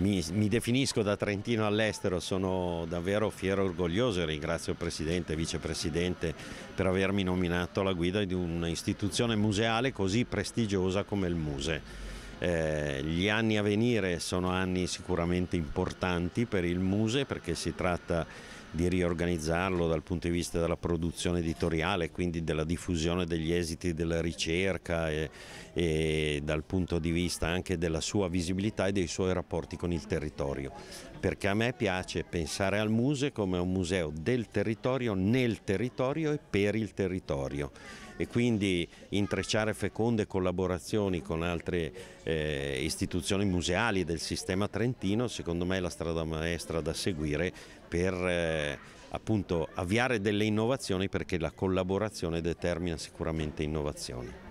Mi, mi, definisco da Trentino all'estero, sono davvero fiero e orgoglioso e ringrazio il Presidente e Vicepresidente per avermi nominato alla guida di un'istituzione museale così prestigiosa come il Muse. Eh, gli anni a venire sono anni sicuramente importanti per il Muse perché si tratta di riorganizzarlo dal punto di vista della produzione editoriale, quindi della diffusione degli esiti della ricerca e, e dal punto di vista anche della sua visibilità e dei suoi rapporti con il territorio. Perché a me piace pensare al Muse come un museo del territorio, nel territorio e per il territorio e quindi intrecciare feconde collaborazioni con altre eh, istituzioni museali del sistema trentino secondo me è la strada maestra da seguire per eh, appunto avviare delle innovazioni perché la collaborazione determina sicuramente innovazioni.